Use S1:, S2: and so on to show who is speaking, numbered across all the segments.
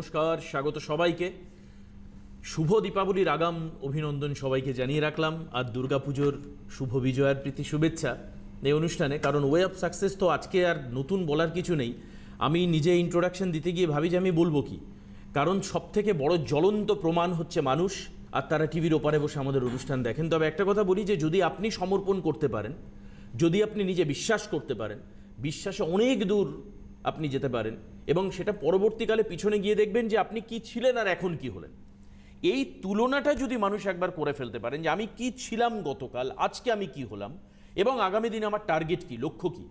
S1: নমস্কার স্বাগত সবাইকে শুভ দীপাবলির আগাম অভিনন্দন সবাইকে জানিয়ে রাখলাম আর দুর্গাপুজোর শুভ বিজয়ার প্রীতি শুভেচ্ছা এই অনুষ্ঠানে কারণ ওয়ে অফ সাকসেস তো আজকে আর নতুন বলার কিছু নেই আমি নিজে ইন্ট্রোডাকশন দিতে গিয়ে ভাবি যে আমি বলবো কি কারণ সবথেকে বড় জ্বলন্ত প্রমাণ হচ্ছে মানুষ আর তারা টিভির ওপারে বসে আমাদের অনুষ্ঠান দেখেন তবে একটা কথা বলি যে যদি আপনি সমর্পণ করতে পারেন যদি আপনি নিজে বিশ্বাস করতে পারেন বিশ্বাসে অনেক দূর আপনি যেতে পারেন এবং সেটা পরবর্তীকালে পিছনে গিয়ে দেখবেন যে আপনি কি ছিলেন আর এখন কি হলেন এই তুলনাটা যদি মানুষ একবার করে ফেলতে পারেন যে আমি কি ছিলাম গতকাল আজকে আমি কি হলাম এবং আগামী দিন আমার টার্গেট কি লক্ষ্য কি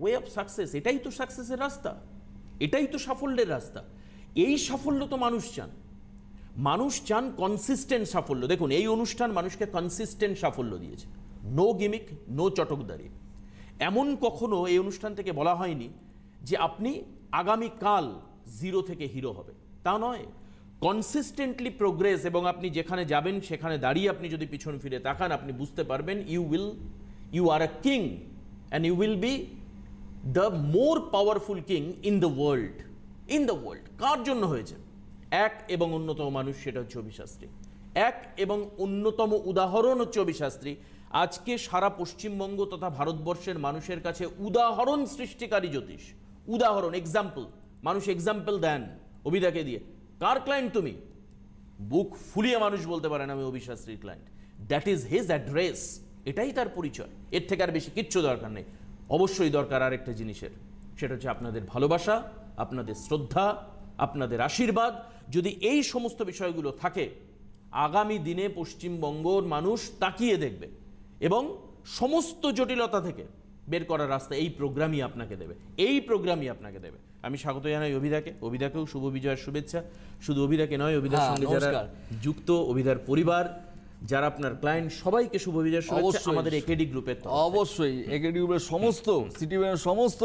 S1: ওয়ে অফ সাকসেস এটাই তো সাকসেসের রাস্তা এটাই তো সাফল্যের রাস্তা এই সাফল্য তো মানুষ চান মানুষ চান কনসিস্টেন্ট সাফল্য দেখুন এই অনুষ্ঠান মানুষকে কনসিস্টেন্ট সাফল্য দিয়েছে নো গিমিক নো চটকদারি এমন কখনো এই অনুষ্ঠান থেকে বলা হয়নি যে আপনি আগামীকাল জিরো থেকে হিরো হবে তা নয় কনসিস্টেন্টলি প্রোগ্রেস এবং আপনি যেখানে যাবেন সেখানে দাঁড়িয়ে আপনি যদি পিছন ফিরে তাকান আপনি বুঝতে পারবেন you will you are a king and you will be the more powerful king in the world in the world কার জন্য হয়েছে এক এবং অন্যতম মানুষ সেটা হচ্ছে অভিশাস্ত্রী এক এবং অন্যতম উদাহরণ হচ্ছে অভিশাস্ত্রী আজকে সারা পশ্চিমবঙ্গ তথা ভারতবর্ষের মানুষের কাছে উদাহরণ সৃষ্টিকারী জ্যোতিষ উদাহরণ এক্সাম্পল মানুষ এক্সাম্পল দেন অভিদাকে দিয়ে কার ক্লায়েন্ট তুমি বুক ফুলিয়ে মানুষ বলতে পারেন আমি অভিশাস্ত্রীর client that is his address এটাই তার পরিচয় এর থেকে আর বেশি কিচ্ছু দরকার নেই অবশ্যই দরকার আর একটা জিনিসের সেটা হচ্ছে আপনাদের ভালোবাসা আপনাদের শ্রদ্ধা আপনাদের আশীর্বাদ যদি এই সমস্ত বিষয়গুলো থাকে আগামী দিনে পশ্চিমবঙ্গর মানুষ তাকিয়ে দেখবে এবং সমস্ত জটিলতা থেকে বের করার রাস্তা এই প্রোগ্রামই আপনাকে দেবে এই প্রোগ্রামই আপনাকে দেবে আমি স্বাগত জানাই অভিদাকে অভিদাকেও শুভ বিজয়ের শুভেচ্ছা শুধু অভিদাকে নয় অভিদার হ্যাঁ, সঙ্গে যারা যুক্ত অভিদার পরিবার যারা আপনার ক্লায়েন্ট সবাইকে শুভ বিজয়ের শুভেচ্ছা আমাদের একেডি গ্রুপের
S2: অবশ্যই একেডি গ্রুপের সমস্ত সিটি ব্যাংকের সমস্ত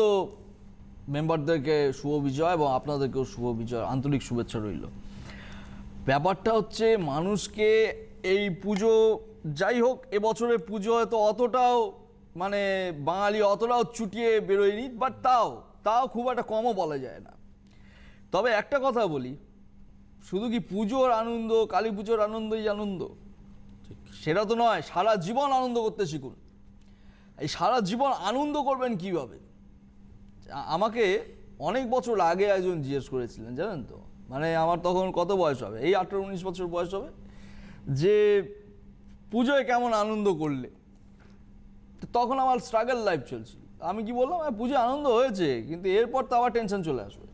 S2: মেম্বারদেরকে শুভ বিজয় এবং আপনাদেরকেও শুভ বিজয় আন্তরিক শুভেচ্ছা রইল ব্যাপারটা হচ্ছে মানুষকে এই পুজো যাই হোক এবছরে পুজো হয়তো অতটাও মানে বাঙালি অতটাও চুটিয়ে বেরোয়নি বাট তাও তাও খুব একটা কমও বলা যায় না তবে একটা কথা বলি শুধু কি পুজোর আনন্দ কালী পুজোর আনন্দই আনন্দ সেটা তো নয় সারা জীবন আনন্দ করতে শিখুন এই সারা জীবন আনন্দ করবেন কিভাবে আমাকে অনেক বছর আগে একজন জিজ্ঞেস করেছিলেন জানেন তো মানে আমার তখন কত বয়স হবে এই আঠেরো উনিশ বছর বয়স হবে যে পুজোয় কেমন আনন্দ করলে তখন আমার স্ট্রাগল লাইফ চলছিল আমি কি বললাম হ্যাঁ, পুজো আনন্দ হয়েছে কিন্তু এরপর তো আবার টেনশন চলে আসবে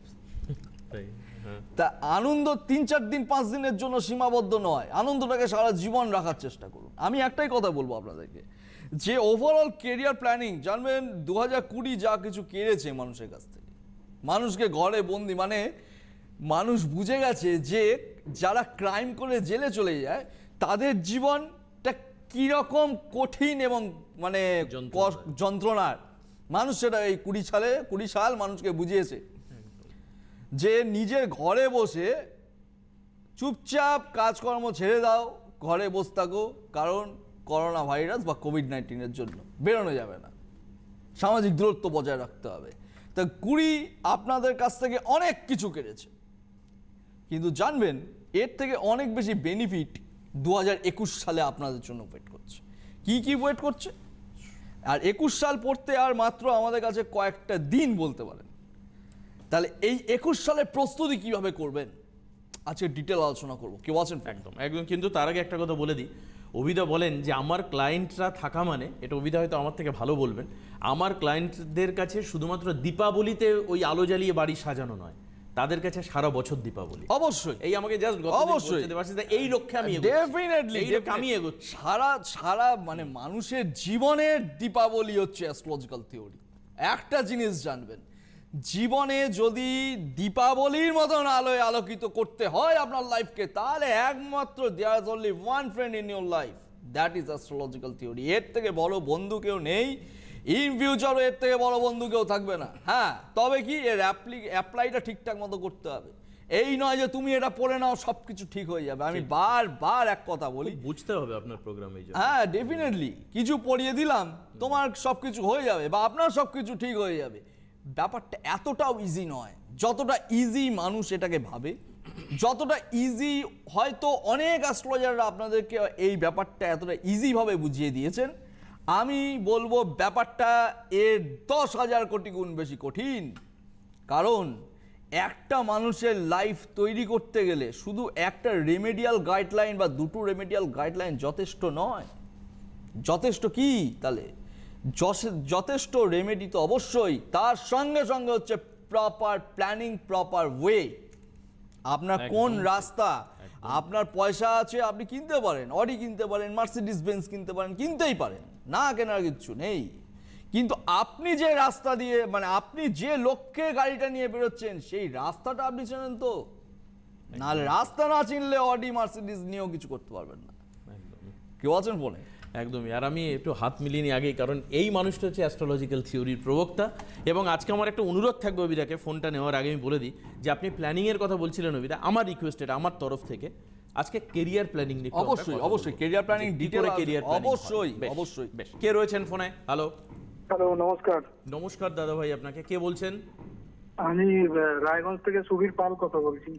S2: হ্যাঁ। তা আনন্দ তিন চার দিন পাঁচ দিনের জন্য সীমাবদ্ধ নয় আনন্দটাকে সারা জীবন রাখার চেষ্টা করুন আমি একটাই কথা বলবো আপনাদেরকে যে ওভারঅল কেরিয়ার প্ল্যানিং জানবেন দু হাজার কুড়ি যা কিছু কেড়েছে মানুষের কাছ থেকে মানুষকে ঘরে বন্দি মানে মানুষ বুঝে গেছে যে যারা ক্রাইম করে জেলে চলে যায় তাদের জীবন কীরকম কঠিন এবং মানে যন্ত্রণার মানুষ সেটা এই কুড়ি সালে কুড়ি সাল মানুষকে বুঝিয়েছে যে নিজের ঘরে বসে চুপচাপ কাজকর্ম ছেড়ে দাও ঘরে বসে থাকো কারণ করোনা ভাইরাস বা কোভিড নাইন্টিনের জন্য বেরোনো যাবে না সামাজিক দূরত্ব বজায় রাখতে হবে তা কুড়ি আপনাদের কাছ থেকে অনেক কিছু কেড়েছে কিন্তু জানবেন এর থেকে অনেক বেশি বেনিফিট দু সালে আপনাদের জন্য ওয়েট করছে কি কি ওয়েট করছে আর একুশ সাল পড়তে আর মাত্র আমাদের কাছে কয়েকটা দিন বলতে পারেন তাহলে এই একুশ সালের প্রস্তুতি কিভাবে করবেন আজকে ডিটেল আলোচনা করবো কেউ আছেন একদম একদম
S1: কিন্তু তার আগে একটা কথা বলে দিই অভিদা বলেন যে আমার ক্লায়েন্টরা থাকা মানে এটা অভিদা হয়তো আমার থেকে ভালো বলবেন আমার ক্লায়েন্টদের কাছে শুধুমাত্র দীপাবলিতে ওই আলো জ্বালিয়ে বাড়ি সাজানো নয় তাদের কাছে সারা বছর দীপাবলি অবশ্যই এই আমাকে জাস্ট অবশ্যই
S2: এই লক্ষ্যে আমি ডেফিনেটলি আমি এগোচ্ছি সারা সারা মানে মানুষের জীবনের দীপাবলি হচ্ছে অ্যাস্ট্রোলজিক্যাল থিওরি একটা জিনিস জানবেন জীবনে যদি দীপাবলির মতন আলোয় আলোকিত করতে হয় আপনার লাইফকে তাহলে একমাত্র there only one friend in your life that is astrological theory এর থেকে বড় বন্ধু কেউ নেই ইন ফিউচারও এর থেকে বড় বন্ধু কেউ থাকবে না হ্যাঁ তবে কি এর অ্যাপ্লাইটা ঠিকঠাক মতো করতে হবে এই নয় যে তুমি এটা পড়ে নাও সব কিছু ঠিক হয়ে যাবে আমি বারবার এক কথা বলি বুঝতে হবে আপনার প্রোগ্রামে হ্যাঁ ডেফিনেটলি কিছু পড়িয়ে দিলাম তোমার সব কিছু হয়ে যাবে বা আপনার সব কিছু ঠিক হয়ে যাবে ব্যাপারটা এতটাও ইজি নয় যতটা ইজি মানুষ এটাকে ভাবে যতটা ইজি হয়তো অনেক অ্যাস্ট্রোলজাররা আপনাদেরকে এই ব্যাপারটা এতটা ইজিভাবে বুঝিয়ে দিয়েছেন আমি বলবো ব্যাপারটা এর দশ হাজার কোটি গুণ বেশি কঠিন কারণ একটা মানুষের লাইফ তৈরি করতে গেলে শুধু একটা রেমেডিয়াল গাইডলাইন বা দুটো রেমেডিয়াল গাইডলাইন যথেষ্ট নয় যথেষ্ট কি তাহলে যথেষ্ট রেমেডি তো অবশ্যই তার সঙ্গে সঙ্গে হচ্ছে প্রপার প্ল্যানিং প্রপার ওয়ে আপনার কোন রাস্তা আপনার পয়সা আছে আপনি কিনতে পারেন অডি কিনতে পারেন মার্সিডিস বেঞ্চ কিনতে পারেন কিনতেই পারেন না কেনার কিচ্ছু নেই কিন্তু আপনি যে রাস্তা দিয়ে মানে আপনি যে লক্ষ্যে গাড়িটা নিয়ে বেরোচ্ছেন সেই রাস্তাটা আপনি চেনেন তো নাহলে রাস্তা না চিনলে অডি মার্সিডিস নিয়েও কিছু করতে পারবেন না
S1: কেউ আছেন ফোনে একদমই আর আমি একটু হাত মিলিয়ে নিই আগেই কারণ এই মানুষটা হচ্ছে অ্যাস্ট্রোলজিক্যাল থিওরির প্রবক্তা এবং আজকে আমার একটা অনুরোধ থাকবে অবিদাকে ফোনটা নেওয়ার আগে আমি বলে দিই যে আপনি প্ল্যানিংয়ের কথা বলছিলেন অবিদা আমার রিকোয়েস্টেড আমার তরফ থেকে আজকে কেরিয়ার প্ল্যানিং নিয়ে অবশ্যই অবশ্যই কেরিয়ার প্ল্যানিং ডিটেল কেরিয়ার অবশ্যই অবশ্যই কে রয়েছেন ফোনে হ্যালো হ্যালো নমস্কার নমস্কার দাদা ভাই আপনাকে কে বলছেন আমি
S3: রায়গঞ্জ থেকে সুবীর পাল কথা বলছি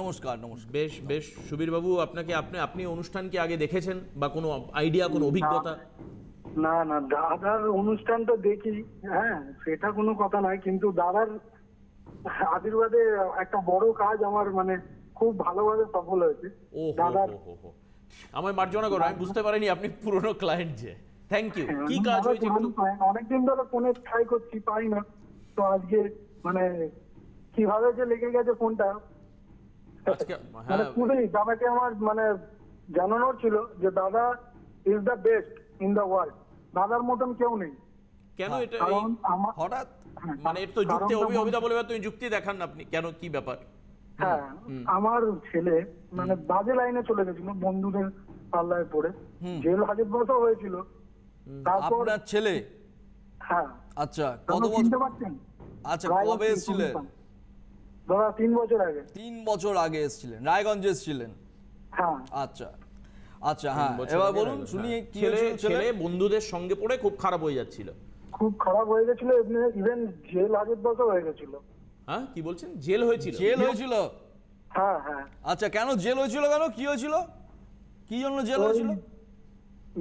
S1: নমস্কার নমস্কার বেশ বেশ সুবীর বাবু আপনাকে আপনি আপনি অনুষ্ঠান কি আগে দেখেছেন বা কোনো আইডিয়া কোনো অভিজ্ঞতা
S3: না না দাদার অনুষ্ঠান তো দেখি হ্যাঁ সেটা কোনো কথা নয় কিন্তু দাদার আশীর্বাদে একটা বড় কাজ আমার মানে খুব ভালোভাবে সফল
S1: হয়েছে দাদার আমার মার্জনা করো আমি বুঝতে পারিনি আপনি পুরনো ক্লায়েন্ট যে থ্যাংক ইউ কি কাজ হয়েছে একটু
S3: অনেক দিন ধরে ফোনে ট্রাই করছি পাই না তো আজকে মানে কিভাবে যে লেগে গেছে ফোনটা
S1: আজকে মানে হ্যাঁ
S3: পুরো দাদাকে আমার মানে জানানোর ছিল যে dada is the best in the world দাদার মতন কেউ নেই
S1: কেন হ্যাঁ, এটা এই হঠাৎ হ্যাঁ, মানে এটা তো যুক্তি অভি অভিতা বলবে তুমি যুক্তি দেখান না আপনি কেন কি ব্যাপার
S3: হ্যাঁ আমার ছেলে মানে বাজে লাইনে চলে গেছিল বন্ধুদের পাল্লায় পড়ে জেল হাজার বছর হয়েছিল
S2: আপনার ছেলে হ্যাঁ। আচ্ছা কত বছর আচ্ছা কবে এসেছিলেন তিন বছর আগে এসেছিলেন রায়গঞ্জে এসেছিলেন হ্যাঁ। আচ্ছা আচ্ছা হ্যাঁ এবার বলুন শুনি হ্যাঁ। ছেলে ছেলে
S1: বন্ধুদের সঙ্গে পড়ে খুব খারাপ হয়ে যাচ্ছিল
S3: খুব খারাপ হয়ে গেছিল ইভেন জেল আগের বছর
S2: হয়ে গেছিল হ্যাঁ কি বলছেন জেল হয়েছিল জেল হয়েছিল হ্যাঁ হ্যাঁ আচ্ছা কেন জেল হয়েছিল কেন কি হয়েছিল কি জন্য জেল হয়েছিল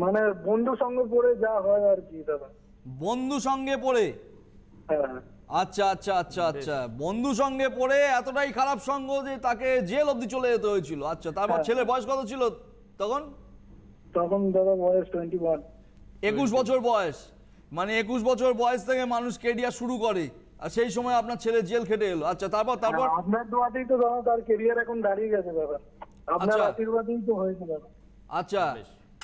S2: মানে বন্ধু সঙ্গে পড়ে যা হয় আর কি দাদা বন্ধু সঙ্গে পড়ে হ্যাঁ। আচ্ছা আচ্ছা আচ্ছা আচ্ছা বন্ধু সঙ্গে পড়ে এতটাই খারাপ সঙ্গ যে তাকে জেল চলে যেতে হয়েছিল আচ্ছা তারপর হ্যাঁ। বয়স কত ছিল তখন তখন দাদা বয়স টোয়েন্টি একুশ বছর বয়স মানে একুশ বছর বয়স থেকে মানুষ কেরিয়ার শুরু করে আর সেই সময় আপনার ছেলে জেল খেটে এলো আচ্ছা তারপর তারপর হ্যাঁ,
S3: আপনার দোয়াতেই তো তার কেরিয়ার এখন দাঁড়িয়ে গেছে দাদা আপনার আচ্ছা। আশীর্বাদেই তো হয়েছে দাদা
S2: আচ্ছা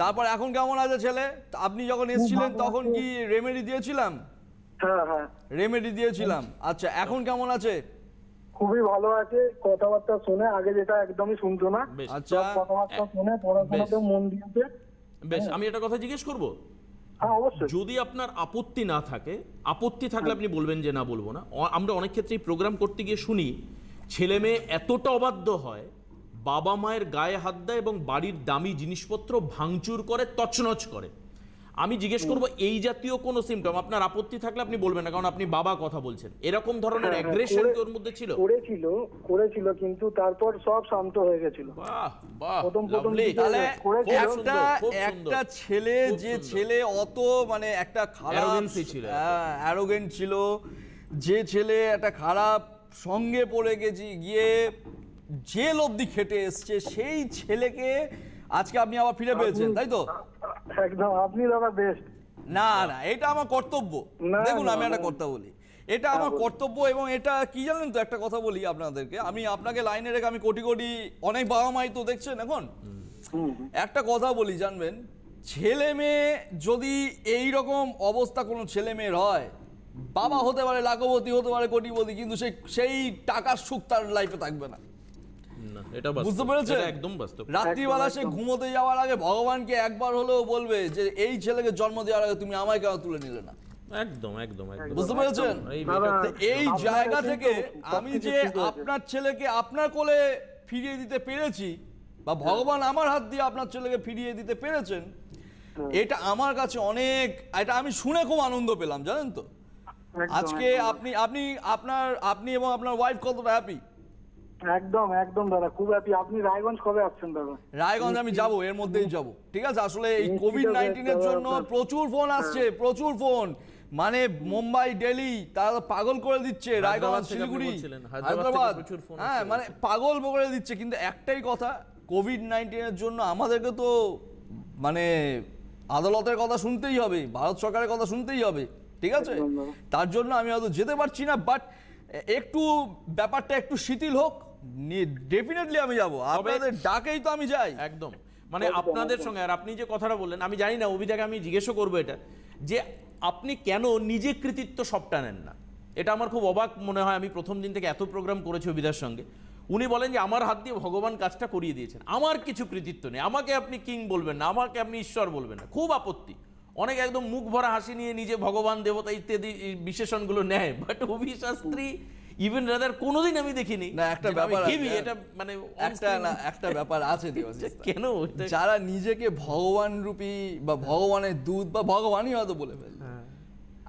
S2: তারপর এখন কেমন আছে ছেলে আপনি যখন এসেছিলেন তখন কি রেমেডি দিয়েছিলাম হ্যাঁ হ্যাঁ রেমেডি দিয়েছিলাম আচ্ছা এখন কেমন আছে
S3: খুবই ভালো আছে কথাবার্তা শুনে আগে যেটা একদমই শুনতো না
S1: আচ্ছা কথাবার্তা
S3: শুনে পড়াশোনাতে মন দিয়েছে
S1: বেশ হ্যাঁ। আমি একটা কথা জিজ্ঞেস করব হ্যাঁ, যদি আপনার আপত্তি না থাকে আপত্তি থাকলে হ্যাঁ। আপনি বলবেন যে না বলবো না আমরা অনেক ক্ষেত্রে প্রোগ্রাম করতে গিয়ে শুনি ছেলে মেয়ে এতটা অবাধ্য হয় বাবা মায়ের গায়ে হাত দেয় এবং বাড়ির দামি জিনিসপত্র ভাঙচুর করে তছনছ করে আমি জিজ্ঞেস করব এই জাতীয় কোন সিমটম আপনার আপত্তি থাকলে আপনি বলবেন না কারণ আপনি বাবা কথা বলছেন এরকম ধরনের
S3: অ্যাগ্রেশন হ্যাঁ, কি ওর মধ্যে ছিল করেছিল করেছিল কিন্তু তারপর সব শান্ত হয়ে গিয়েছিল
S1: বাহ
S2: বাহ প্রথম প্রথম তাহলে একটা একটা ছেলে যে ছেলে অত মানে একটা খারাপ ছিল অ্যারোগেন্ট ছিল যে ছেলে একটা খারাপ সঙ্গে পড়ে গেছি গিয়ে জেল অব্দি খেটে এসছে সেই ছেলেকে আজকে আপনি আবার ফিরে পেয়েছেন তাই তো একদম আপনি দাদা বেস্ট না না এটা আমার কর্তব্য দেখুন আমি একটা কথা বলি এটা হ্যাঁ, আমার কর্তব্য এবং এটা কি জানেন তো একটা কথা বলি আপনাদেরকে আমি আপনাকে লাইনে রেখে আমি কোটি কোটি অনেক বাবা মাই তো দেখছেন এখন একটা কথা বলি জানবেন ছেলে মেয়ে যদি এই রকম অবস্থা কোনো ছেলে মেয়ের হয় বাবা হতে পারে লাখপতি হতে পারে কোটিপতি কিন্তু সেই সেই টাকার সুখ তার লাইফে থাকবে না
S1: রাত্রিবেলা সে
S2: ঘুমোতে যাওয়ার আগে ভগবানকে একবার হলেও বলবে যে এই ছেলেকে জন্ম দেওয়ার আগে তুমি আমায় তুলে নিলে না
S1: বুঝতে পেরেছেন এই জায়গা থেকে আমি আপনার
S2: ছেলেকে আপনার কোলে ফিরিয়ে দিতে পেরেছি বা হ্যাঁ। ভগবান আমার হাত দিয়ে আপনার ছেলেকে ফিরিয়ে দিতে পেরেছেন হ্যাঁ। এটা আমার কাছে অনেক এটা আমি শুনে খুব আনন্দ পেলাম জানেন তো আজকে আপনি আপনি আপনার আপনি এবং আপনার ওয়াইফ কতটা হ্যাপি একদম একদম দাদা খুব হ্যাপি আপনি রায়গঞ্জ কবে আসছেন দাদা রায়গঞ্জ আমি যাব এর মধ্যেই যাব ঠিক আছে আসলে এই কোভিড নাইন্টিনের জন্য প্রচুর ফোন হ্যাঁ। আসছে প্রচুর ফোন মানে মুম্বাই দিল্লি তারা তো পাগল করে দিচ্ছে রায়গঞ্জ শিলিগুড়ি হায়দ্রাবাদ হ্যাঁ মানে পাগল করে দিচ্ছে কিন্তু একটাই কথা কোভিড নাইন্টিনের জন্য আমাদেরকে তো মানে আদালতের কথা শুনতেই হবে ভারত সরকারের কথা শুনতেই হবে ঠিক আছে তার জন্য আমি হয়তো যেতে পারছি না বাট একটু ব্যাপারটা একটু শিথিল হোক ডেফিনেটলি আমি যাব আপনাদের
S1: ডাকেই তো আমি যাই একদম মানে আপনাদের সঙ্গে আর আপনি যে কথাটা বললেন আমি জানি না অভিজাকে আমি জিজ্ঞেসও করবো এটা যে আপনি কেন নিজে কৃতিত্ব সবটা নেন না এটা আমার খুব অবাক মনে হয় আমি প্রথম দিন থেকে এত প্রোগ্রাম করেছি অভিদার সঙ্গে উনি বলেন যে আমার হাত দিয়ে ভগবান কাজটা করিয়ে দিয়েছেন আমার কিছু কৃতিত্ব নেই আমাকে আপনি কিং বলবেন না আমাকে আপনি ঈশ্বর বলবেন না খুব আপত্তি অনেক একদম মুখ ভরা হাসি নিয়ে নিজে ভগবান দেবতা ইত্যাদি বিশেষণগুলো নেয় বাট অভিশাস্ত্রী ইভেন রাদার কোনোদিন আমি দেখিনি না
S2: একটা ব্যাপার এটা মানে একটা না একটা ব্যাপার আছে কেন যারা নিজেকে ভগবান রূপী বা ভগবানের দুধ বা ভগবানই হয়তো বলে ফেলে হ্যাঁ।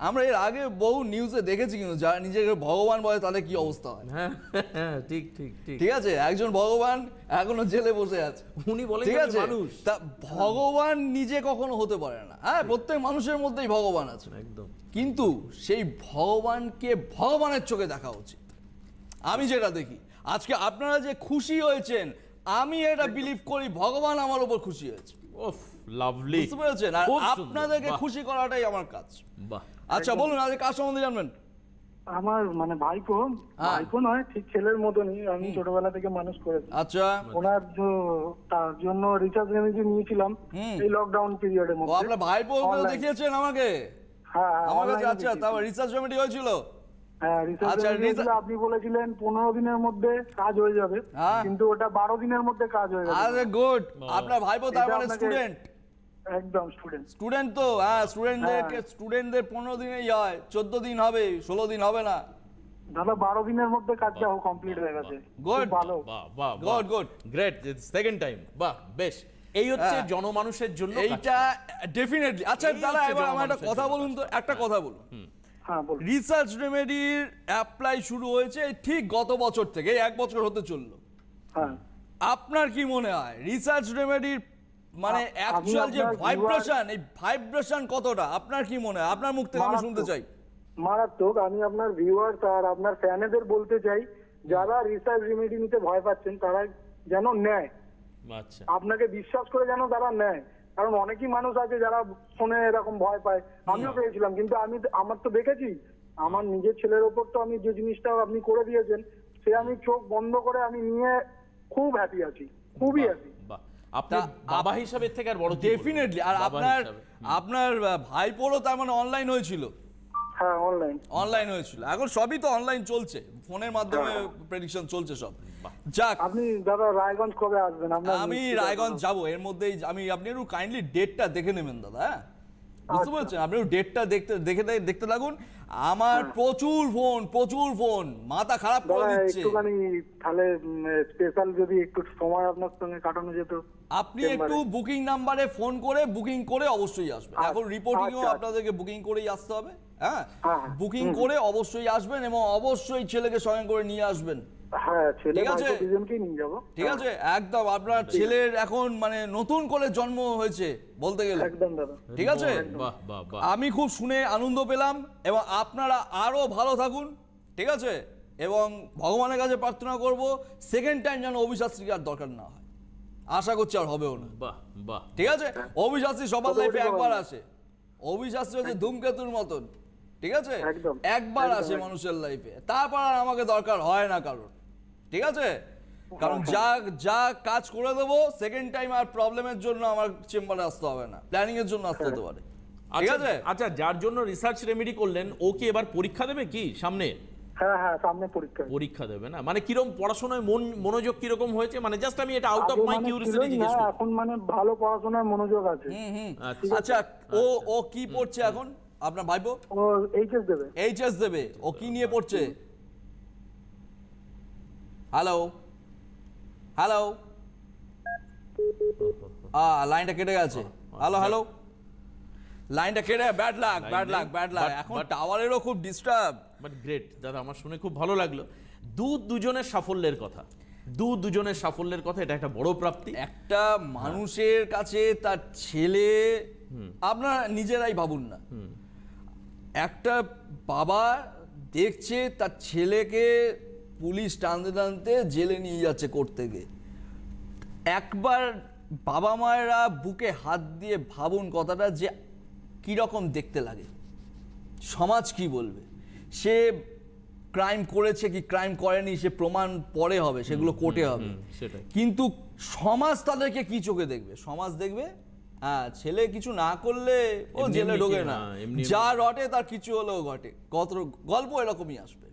S2: আমরা এর আগে বহু নিউজে দেখেছি কিন্তু যারা নিজেকে ভগবান বলে তাদের কি অবস্থা হয় হ্যাঁ, হ্যাঁ ঠিক ঠিক ঠিক ঠিক আছে একজন ভগবান এখনো জেলে বসে আছে উনি বলে ঠিক আছে তা ভগবান নিজে কখনো হতে পারে না হ্যাঁ প্রত্যেক মানুষের মধ্যেই ভগবান আছে একদম কিন্তু সেই ভগবানকে ভগবানের চোখে দেখা উচিত আমি যেটা দেখি আজকে আপনারা যে খুশি হয়েছেন আমি এটা বিলিভ করি ভগবান আমার উপর খুশি হয়েছে আচ্ছা, মানে হ্যাঁ। ছেলের মতনই আমি ছোটবেলা থেকে মানুষ আচ্ছা ওনার
S3: তার জন্য রিচার্জ নিয়েছিলাম এই লকডাউন আপনার ভাইপো
S2: দেখিয়েছেন আমাকে হ্যাঁ আচ্ছা তারপর রিচার্জ রেমিডি হয়েছিল হ্যাঁ, আচ্ছা,
S3: আপনি বলেছিলেন পনেরো দিনের মধ্যে কাজ হয়ে যাবে হ্যাঁ। কিন্তু ওটা বারো দিনের মধ্যে কাজ
S2: হয়ে যাবে মানে একদম স্টুডেন্ট স্টুডেন্ট তো হ্যাঁ স্টুডেন্টদের হ্যাঁ। পনেরো দিনেই হয় চোদ্দ দিন হবে ষোলো দিন হবে না দাদা বারো দিনের মধ্যে কাজটা কমপ্লিট হয়ে গেছে
S1: সেকেন্ড টাইম বাহ বেশ এই হচ্ছে জনমানুষের জন্য এইটা ডেফিনেটলি আচ্ছা দাদা এবার আমার একটা কথা বলুন
S2: তো একটা কথা বলুন রিসার্চ রেমেডির অ্যাপ্লাই শুরু হয়েছে ঠিক গত বছর থেকে এক বছর হতে চললো হ্যাঁ। আপনার কি মনে হয় রিসার্চ রেমেডির মানে অ্যাকচুয়াল যে ভাইব্রেশন এই ভাইব্রেশন কতটা আপনার কি মনে হয় আপনার মুখ থেকে আমি শুনতে চাই
S3: মারাত্মক আমি আপনার ভিউয়ার্স আর আপনার ফ্যানেদের বলতে চাই যারা রিসার্চ রেমেডি নিতে ভয় পাচ্ছেন তারা যেন নেয় আচ্ছা। আপনাকে বিশ্বাস করে যেন তারা নেয় কারণ অনেকই মানুষ আছে যারা ফোনে এরকম ভয় পায় আমিও পেয়েছিলাম কিন্তু আমি আমার তো দেখেছি আমার নিজের ছেলের ওপর তো আমি যে জিনিসটা আপনি করে দিয়েছেন সে আমি চোখ বন্ধ করে আমি নিয়ে খুব হ্যাপি আছি খুবই
S2: হ্যাপি আপনার বাবা হিসাবে থেকে আর বড় ডেফিনেটলি আর আপনার আপনার ভাইপোরও তার মানে অনলাইন হয়েছিল হ্যাঁ অনলাইন অনলাইন হয়েছিল এখন সবই তো অনলাইন চলছে ফোনের মাধ্যমে প্রেডিকশন হ্যাঁ। চলছে সব যাক আপনি দাদা রায়গঞ্জ কবে আসবেন আমি রায়গঞ্জ যাব এর মধ্যেই আমি আপনি একটু কাইন্ডলি ডেটটা দেখে নেবেন দাদা হ্যাঁ বুঝতে আচ্ছা। পারছেন আপনি ডেটটা দেখতে দেখে দেখতে লাগুন আমার প্রচুর ফোন প্রচুর ফোন মাথা খারাপ করে দিচ্ছে
S3: তাহলে স্পেশাল যদি একটু সময় আপনার সঙ্গে
S2: কাটানো যেত আপনি একটু বুকিং নাম্বারে ফোন করে বুকিং করে অবশ্যই আসবেন আচ্ছা, এখন রিপোর্টিংও আচ্ছা। আপনাদেরকে বুকিং করেই আসতে হবে হ্যাঁ বুকিং হ্যাঁ, হ্যাঁ। করে অবশ্যই আসবেন এবং অবশ্যই ছেলেকে সঙ্গে করে নিয়ে আসবেন হ্যাঁ, ঠিক আছে একদম আপনার ছেলের এখন মানে নতুন করে জন্ম হয়েছে বলতে গেলে ঠিক আছে আমি খুব শুনে আনন্দ পেলাম এবং আপনারা আরও ভালো থাকুন ঠিক আছে এবং ভগবানের কাছে প্রার্থনা করব সেকেন্ড টাইম যেন অভিশাস্ত্রীকে আর দরকার না হয় আশা করছি আর হবেও না বাহ বাহ ঠিক আছে অভিশাস্ত্রী সবার লাইফে একবার আসে অভিশাস্ত্রী হচ্ছে ধূমকেতুর মতন ঠিক আছে একবার আসে মানুষের লাইফে তারপর আর আমাকে দরকার হয় না কারণ ঠিক আছে কারণ যা যা কাজ করে দেবো সেকেন্ড টাইম আর প্রবলেমের জন্য আমার চেম্বারে আসতে হবে না প্ল্যানিংয়ের জন্য আসতে হ্যাঁ। হতে পারে ঠিক আচ্ছা, আচ্ছা যার জন্য রিসার্চ রেমেডি করলেন ও কি এবার পরীক্ষা দেবে কি সামনে হ্যাঁ,
S3: হ্যাঁ,
S1: পরীক্ষা দেবে না মানে কিরকম পড়াশোনায় মন মনোযোগ কিরকম হয়েছে মানে জাস্ট আমি এটা আউট অফ
S3: মাই কিউরিওসিটি জিজ্ঞেস হ্যাঁ, করছি
S2: এখন মানে ভালো পড়াশোনায় মনোযোগ আছে আচ্ছা, আচ্ছা ও আচ্ছা। ও কি পড়ছে এখন আপনার ভাইবো ও এইচএস দেবে এইচএস দেবে ও কি নিয়ে পড়ছে হ্যালো হ্যালো আ লাইনটা কেটে গেছে হ্যালো হ্যালো লাইনটা কেটে bad luck bad luck bad luck এখন টাওয়ারেরও খুব ডিস্টার্ব
S1: বাট গ্রেট দাদা আমার শুনে খুব ভালো লাগলো দু দুজনের সাফল্যের কথা দু দুজনের সাফল্যের কথা এটা একটা বড়
S2: প্রাপ্তি একটা মানুষের কাছে তার ছেলে আপনারা নিজেরাই ভাবুন না একটা বাবা দেখছে তার ছেলেকে পুলিশ টানতে টানতে জেলে নিয়ে যাচ্ছে কোর্ট থেকে একবার বাবা মায়েরা বুকে হাত দিয়ে ভাবুন কথাটা যে কীরকম দেখতে লাগে সমাজ কি বলবে সে ক্রাইম করেছে কি ক্রাইম করেনি সে প্রমাণ পরে হবে সেগুলো কোর্টে হবে কিন্তু সমাজ তাদেরকে কি চোখে দেখবে সমাজ দেখবে হ্যাঁ ছেলে কিছু না করলে ও জেলে ঢোকে না হ্যাঁ, যা রটে তার কিছু হলেও ঘটে কত গল্প এরকমই আসবে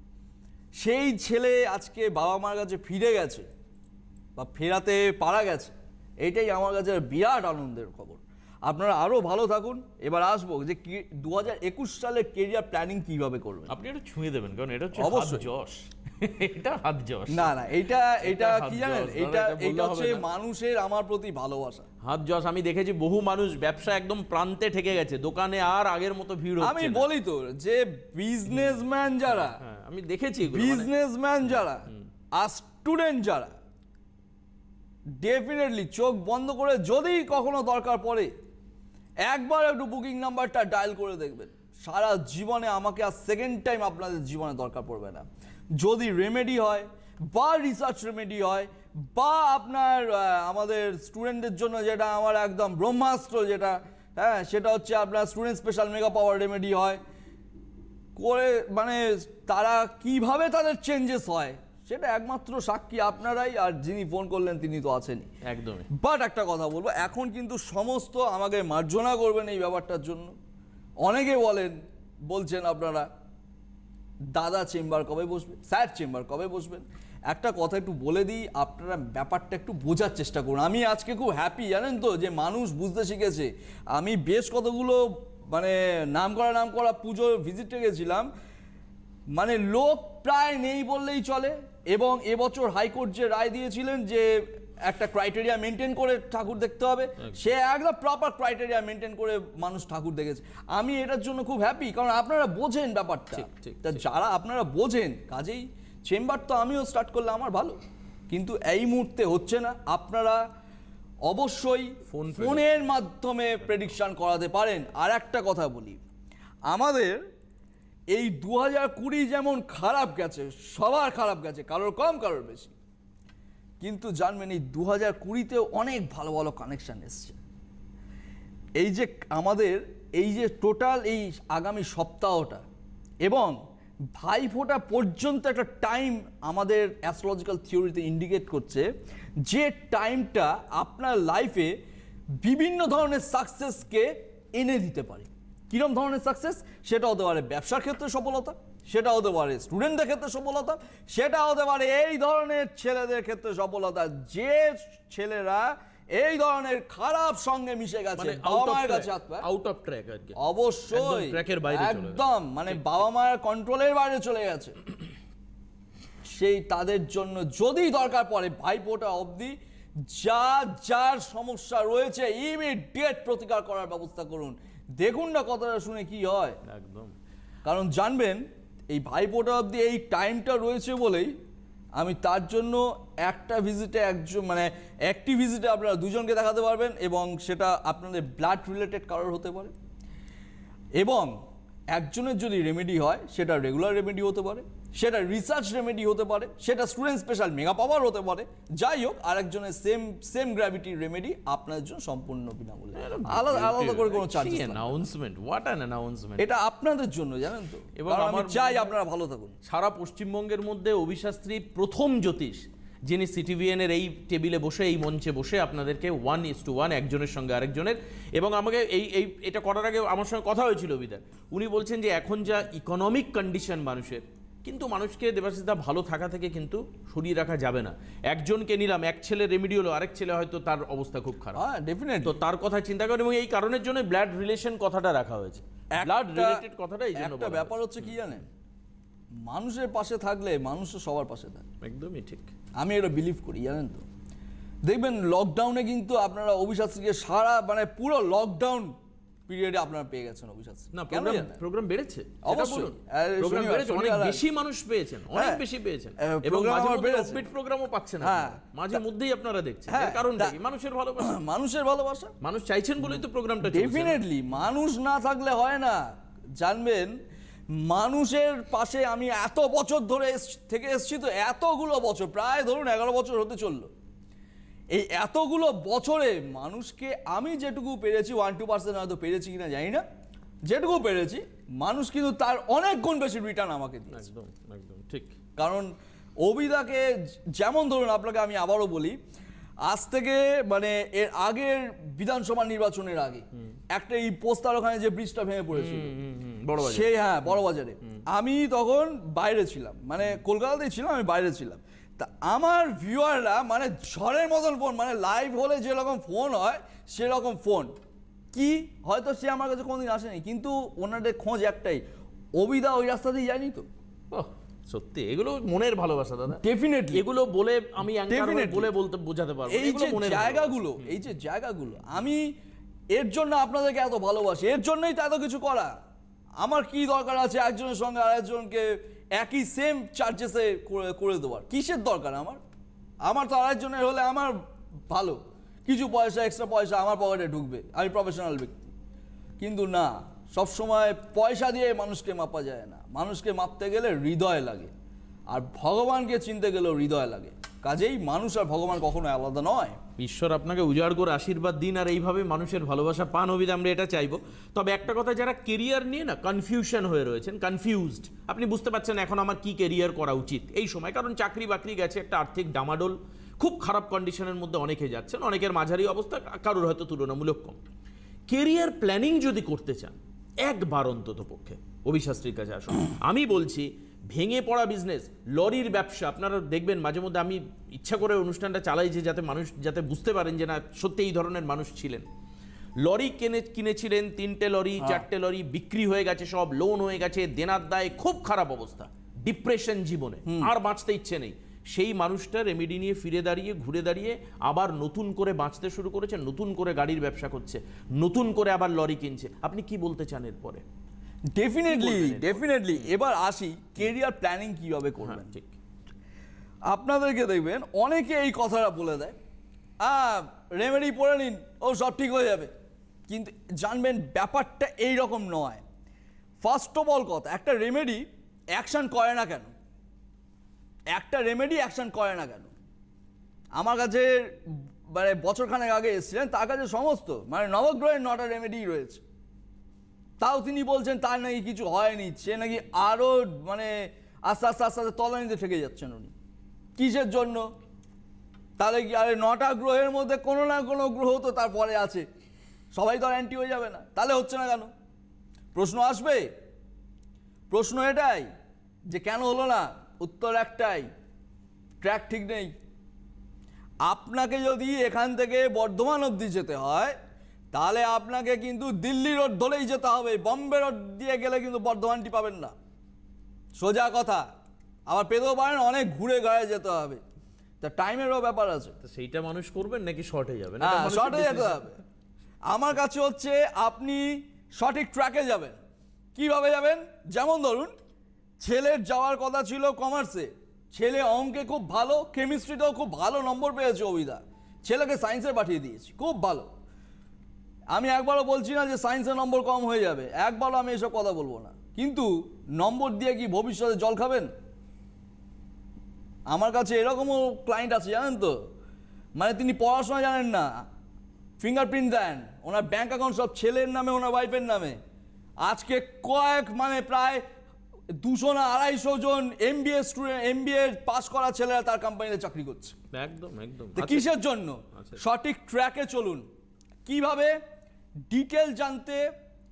S2: সেই ছেলে আজকে বাবা মার কাছে ফিরে গেছে বা ফেরাতে পারা গেছে এটাই আমার কাছে বিরাট আনন্দের খবর আপনারা আরও ভালো থাকুন এবার আসবো যে কি একুশ সালে কেরিয়ার প্ল্যানিং কিভাবে করবেন আপনি এটা ছুঁয়ে দেবেন কারণ এটা হচ্ছে অবশ্যই যশ
S1: এটা হাত যশ না না এটা এটা কি জানেন এটা এটা হচ্ছে
S2: মানুষের আমার প্রতি ভালোবাসা
S1: হাত যশ আমি দেখেছি বহু মানুষ ব্যবসা একদম প্রান্তে ঠেকে গেছে দোকানে
S2: আর আগের মতো ভিড় আমি বলি তো যে বিজনেসম্যান যারা হ্যাঁ, হ্যাঁ, আমি দেখেছি বিজনেসম্যান মানে- যারা আর স্টুডেন্ট যারা ডেফিনেটলি চোখ বন্ধ করে যদি কখনো দরকার পড়ে একবার একটু বুকিং নাম্বারটা ডায়াল করে দেখবেন সারা জীবনে আমাকে আর সেকেন্ড টাইম আপনাদের জীবনে দরকার পড়বে না যদি রেমেডি হয় বা রিসার্চ রেমেডি হয় বা আপনার আমাদের স্টুডেন্টদের জন্য যেটা আমার একদম ব্রহ্মাস্ত্র যেটা হ্যাঁ সেটা হচ্ছে আপনার student special mega power remedy হয় করে মানে তারা কিভাবে তাদের চেঞ্জেস হয় সেটা একমাত্র সাক্ষী আপনারাই আর যিনি ফোন করলেন তিনি তো আছেনই একদমই বাট একটা কথা বলবো এখন কিন্তু সমস্ত আমাকে মার্জনা করবেন এই ব্যাপারটার জন্য অনেকে বলেন বলছেন আপনারা দাদা চেম্বার কবে বসবে স্যার চেম্বার কবে বসবেন একটা কথা একটু বলে দিই আপনারা ব্যাপারটা একটু বোঝার চেষ্টা করুন আমি আজকে খুব হ্যাপি জানেন তো যে মানুষ বুঝতে শিখেছে আমি বেশ কতগুলো মানে নাম করা নাম করা পুজো ভিজিটে গেছিলাম মানে লোক প্রায় নেই বললেই চলে এবং এবছর হাইকোর্ট যে রায় দিয়েছিলেন যে একটা ক্রাইটেরিয়া মেনটেন করে ঠাকুর দেখতে হবে সে একদম প্রপার ক্রাইটেরিয়া মেনটেন করে মানুষ ঠাকুর দেখেছে আমি এটার জন্য খুব হ্যাপি কারণ আপনারা বোঝেন ব্যাপারটা তা যারা আপনারা বোঝেন কাজেই চেম্বার তো আমিও স্টার্ট করলে আমার ভালো কিন্তু এই মুহূর্তে হচ্ছে না আপনারা অবশ্যই ফোনের মাধ্যমে প্রেডিকশান করাতে পারেন আর একটা কথা বলি আমাদের এই দু হাজার কুড়ি যেমন খারাপ গেছে সবার খারাপ গেছে কারোর কম কারোর বেশি কিন্তু জানবেন এই দু হাজার কুড়িতেও অনেক ভালো ভালো কানেকশান এসছে এই যে আমাদের এই যে টোটাল এই আগামী সপ্তাহটা এবং ভাইফোঁটা পর্যন্ত একটা টাইম আমাদের অ্যাস্ট্রোলজিক্যাল থিওরিতে ইন্ডিকেট করছে যে টাইমটা আপনার লাইফে বিভিন্ন ধরনের সাকসেসকে এনে দিতে পারে কীরম ধরনের সাকসেস সেটা হতে পারে ব্যবসার ক্ষেত্রে সফলতা সেটা হতে পারে স্টুডেন্টদের ক্ষেত্রে সফলতা সেটা হতে পারে এই ধরনের ছেলেদের ক্ষেত্রে সফলতা যে ছেলেরা এই ধরনের খারাপ সঙ্গে মিশে গেছে মানে মানে বাবা মায়ের কাছে আউট অফ ট্র্যাক অবশ্যই ট্র্যাকের বাইরে একদম মানে বাবা মায়ের কন্ট্রোলের বাইরে চলে গেছে সেই তাদের জন্য যদি দরকার পড়ে ভাইপোটা অবধি যা যার সমস্যা রয়েছে ইমিডিয়েট প্রতিকার করার ব্যবস্থা করুন দেখুন না কথাটা শুনে কি হয় একদম কারণ জানবেন এই ভাইফোঁটা অব্দি এই টাইমটা রয়েছে বলেই আমি তার জন্য একটা ভিজিটে একজন মানে একটি ভিজিটে আপনারা দুজনকে দেখাতে পারবেন এবং সেটা আপনাদের ব্লাড রিলেটেড কারোর হতে পারে এবং একজনের যদি রেমেডি হয় সেটা রেগুলার রেমেডি হতে পারে সেটা রিসার্চ রেমেডি হতে পারে সেটা স্টুডেন্ট স্পেশাল মেগা পাওয়ার হতে পারে যাই হোক আরেকজনের সেম সেম গ্র্যাভিটি রেমেডি আপনার জন্য সম্পূর্ণ বিনামূল্যে আলাদা আলাদা করে কোনো charge announcement
S1: what an announcement এটা
S2: আপনাদের জন্য জানেন তো এবং আমার
S1: চাই আপনারা ভালো থাকুন সারা পশ্চিমবঙ্গের মধ্যে অভিশাস্ত্রী প্রথম জ্যোতিষ যিনি সিটিভিএন এর এই টেবিলে বসে এই মঞ্চে বসে আপনাদেরকে ওয়ান ইস টু ওয়ান একজনের সঙ্গে আরেকজনের এবং আমাকে এই এই এটা করার আগে আমার সঙ্গে কথা হয়েছিল বিদার উনি বলছেন যে এখন যা ইকোনমিক কন্ডিশন মানুষের কিন্তু মানুষকে দেবাশিসদা ভালো থাকা থেকে কিন্তু সরিয়ে রাখা যাবে না একজনকে নিলাম এক ছেলে রেমিডি হলো আরেক ছেলে হয়তো তার অবস্থা খুব খারাপ হ্যাঁ ডেফিনেট তো তার কথা চিন্তা করেন এবং এই কারণের জন্য ব্লাড রিলেশন কথাটা রাখা হয়েছে
S2: ব্লাড রিলেটেড কথাটা এই জন্য একটা ব্যাপার হচ্ছে কি জানেন মানুষের পাশে থাকলে মানুষ সবার পাশে থাকে একদমই ঠিক আমি এটা বিলিভ করি জানেন তো দেখবেন লকডাউনে কিন্তু আপনারা অভিশাস্ত্রীকে সারা মানে পুরো লকডাউন পিরিয়ডে আপনারা পেয়ে গেছেন অভিশাস না প্রোগ্রাম প্রোগ্রাম বেড়েছে অবশ্যই প্রোগ্রাম বেড়েছে অনেক বেশি মানুষ পেয়েছেন হ্যাঁ। অনেক বেশি পেয়েছেন এবং মাঝে মধ্যে
S1: প্রোগ্রামও পাচ্ছেন হ্যাঁ মাঝে মধ্যেই আপনারা দেখছেন হ্যাঁ, এর কি
S2: মানুষের ভালোবাসা মানুষের ভালোবাসা মানুষ চাইছেন বলেই তো প্রোগ্রামটা ডেফিনেটলি মানুষ না থাকলে হয় না জানবেন মানুষের পাশে আমি এত বছর ধরে থেকে এসছি তো এতগুলো বছর প্রায় ধরুন এগারো বছর হতে চললো এই এতগুলো বছরে মানুষকে আমি যেটুকু পেরেছি ওয়ান টু পার্সেন্ট হয়তো পেরেছি কিনা জানি না যেটুকু পেরেছি মানুষ কিন্তু তার অনেক গুণ বেশি রিটার্ন আমাকে দিয়ে একদম একদম ঠিক কারণ অবিদাকে যেমন ধরুন আপনাকে আমি আবারও বলি আজ থেকে মানে এর আগের বিধানসভা নির্বাচনের আগে একটা এই পোস্তার ওখানে যে ব্রিজটা ভেঙে পড়েছিল সেই হ্যাঁ বড়বাজারে আমি তখন বাইরে ছিলাম মানে কলকাতাতেই ছিলাম আমি বাইরে ছিলাম তা আমার ভিউয়াররা মানে ঝড়ের মতন ফোন মানে লাইভ হলে যেরকম ফোন হয় সেরকম ফোন কি হয়তো সে আমার কাছে কোনোদিন আসেনি কিন্তু ওনাদের খোঁজ একটাই অবিদা ওই রাস্তা দিয়ে জানি তো সত্যি এগুলো মনের ভালোবাসা দাদা ডেফিনেটলি এগুলো বলে
S1: আমি বলে বলতে বোঝাতে পারবো এই যে
S2: জায়গাগুলো এই যে জায়গাগুলো আমি এর জন্য আপনাদেরকে এত ভালোবাসি এর জন্যই তো এত কিছু করা আমার কি দরকার আছে একজনের সঙ্গে আর একজনকে একই সেম চার্জেসে করে দেওয়ার কিসের দরকার আমার আমার তো জনের হলে আমার ভালো কিছু পয়সা এক্সট্রা পয়সা আমার পকেটে ঢুকবে আমি প্রফেশনাল ব্যক্তি কিন্তু না সব সময় পয়সা দিয়ে মানুষকে মাপা যায় না মানুষকে মাপতে গেলে হৃদয় লাগে আর ভগবানকে চিনতে গেলেও হৃদয় লাগে কাজেই মানুষ আর ভগবান কখনো আলাদা নয় ঈশ্বর আপনাকে উজাড় করে আশীর্বাদ দিন আর এইভাবে মানুষের ভালোবাসা পান অভিদ আমরা এটা চাইবো তবে একটা কথা যারা
S1: কেরিয়ার নিয়ে না কনফিউশন হয়ে রয়েছেন কনফিউজড আপনি বুঝতে পারছেন এখন আমার কি কেরিয়ার করা উচিত এই সময় কারণ চাকরি বাকরি গেছে একটা আর্থিক ডামাডোল খুব খারাপ কন্ডিশনের মধ্যে অনেকে যাচ্ছেন অনেকের মাঝারি অবস্থা কারোর হয়তো তুলনামূলক কম কেরিয়ার প্ল্যানিং যদি করতে চান একবার অন্তত পক্ষে অভিশাস্ত্রীর কাছে আসুন আমি বলছি ভেঙে পড়া বিজনেস লরির ব্যবসা আপনারা দেখবেন মাঝে মধ্যে আমি ইচ্ছা করে অনুষ্ঠানটা চালাইছি যাতে মানুষ যাতে বুঝতে পারেন যে না সত্যি এই ধরনের মানুষ ছিলেন লরি কিনে কিনেছিলেন তিনটে লরি হ্যাঁ। চারটে লরি বিক্রি হয়ে গেছে সব লোন হয়ে গেছে দেনার দায় খুব খারাপ অবস্থা ডিপ্রেশন জীবনে আর বাঁচতে ইচ্ছে নেই সেই মানুষটা রেমেডি নিয়ে ফিরে দাঁড়িয়ে ঘুরে দাঁড়িয়ে আবার নতুন করে বাঁচতে শুরু করেছে নতুন করে গাড়ির ব্যবসা করছে নতুন করে আবার লরি কিনছে আপনি কি বলতে চান
S2: এরপরে ডেফিনেটলি ডেফিনেটলি এবার আসি কেরিয়ার প্ল্যানিং কীভাবে করবেন ঠিক আপনাদেরকে দেখবেন অনেকে এই কথাটা বলে দেয় রেমেডি পড়ে নিন ও সব ঠিক হয়ে যাবে কিন্তু জানবেন ব্যাপারটা এই রকম নয় ফার্স্ট অফ অল কথা একটা রেমেডি অ্যাকশান করে না কেন একটা রেমেডি অ্যাকশান করে না কেন আমার কাছে মানে বছরখানেক আগে এসেছিলেন তার কাছে সমস্ত মানে নবগ্রহের নটা রেমেডি রয়েছে তাও তিনি বলছেন তার নাকি কিছু হয়নি সে নাকি আরও মানে আস্তে আস্তে আস্তে আস্তে তলানিতে থেকে যাচ্ছেন উনি কিসের জন্য তাহলে কি আরে নটা গ্রহের মধ্যে কোনো না কোনো গ্রহ তো তারপরে আছে সবাই তো অ্যান্টি হয়ে যাবে না তাহলে হচ্ছে না কেন প্রশ্ন আসবে প্রশ্ন এটাই যে কেন হলো না উত্তর একটাই ট্র্যাক ঠিক নেই আপনাকে যদি এখান থেকে বর্ধমান অবধি যেতে হয় তাহলে আপনাকে কিন্তু দিল্লি রোড ধরেই যেতে হবে বম্বে রোড দিয়ে গেলে কিন্তু বর্ধমানটি পাবেন না সোজা কথা আবার পেতেও পারেন অনেক ঘুরে গায়ে যেতে হবে তা টাইমেরও ব্যাপার আছে তো সেইটা মানুষ করবেন নাকি শর্টে যাবে না শর্টে যেতে হবে আমার কাছে হচ্ছে আপনি সঠিক ট্র্যাকে যাবেন কিভাবে যাবেন যেমন ধরুন ছেলের যাওয়ার কথা ছিল কমার্সে ছেলে অঙ্কে খুব ভালো কেমিস্ট্রিতেও খুব ভালো নম্বর পেয়েছে অভিদা ছেলেকে সায়েন্সে পাঠিয়ে দিয়েছি খুব ভালো আমি একবারও বলছি না যে সায়েন্সের নম্বর কম হয়ে যাবে একবারও আমি এসব কথা বলবো না কিন্তু নম্বর দিয়ে কি ভবিষ্যতে জল খাবেন আমার কাছে এরকমও ক্লায়েন্ট আছে জানেন তো মানে তিনি পড়াশোনা জানেন না ফিঙ্গারপ্রিন্ট দেন ওনার ব্যাঙ্ক অ্যাকাউন্ট সব ছেলের নামে ওনার ওয়াইফের নামে আজকে কয়েক মানে প্রায় দুশো না আড়াইশো জন M B A student M B A pass করা ছেলেরা তার কোম্পানিতে চাকরি করছে
S1: একদম একদম আচ্ছা।
S2: কিসের জন্য আচ্ছা। সঠিক ট্র্যাকে চলুন কিভাবে ডিটেল জানতে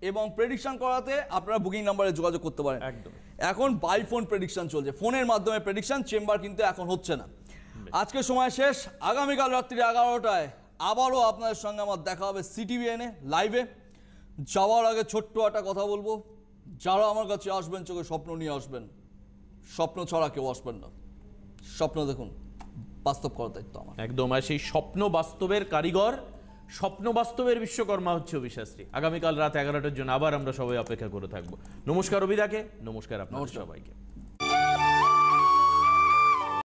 S2: এবং প্রেডিকশন করাতে আপনারা বুকিং নাম্বারে যোগাযোগ করতে পারেন একদম এখন বাই ফোন প্রেডিকশন চলছে ফোনের মাধ্যমে প্রেডিকশন চেম্বার কিন্তু এখন হচ্ছে না আজকে সময় শেষ আগামীকাল রাত্রি এগারোটায় আবারও আপনাদের সঙ্গে আমার দেখা হবে সিটিভিএনে লাইভে যাওয়ার আগে ছোট্ট একটা কথা বলবো যারা আমার কাছে আসবেন চোখে স্বপ্ন নিয়ে আসবেন স্বপ্ন ছাড়া কেউ আসবেন না স্বপ্ন দেখুন বাস্তব করার দায়িত্ব আমার
S1: একদম আর সেই স্বপ্ন বাস্তবের কারিগর স্বপ্ন বাস্তবের বিশ্বকর্মা হচ্ছে অভিশাস্ত্রী আগামীকাল রাত এগারোটার জন্য আবার আমরা সবাই অপেক্ষা করে থাকবো নমস্কার অভিদাকে নমস্কার আপনার
S2: সবাইকে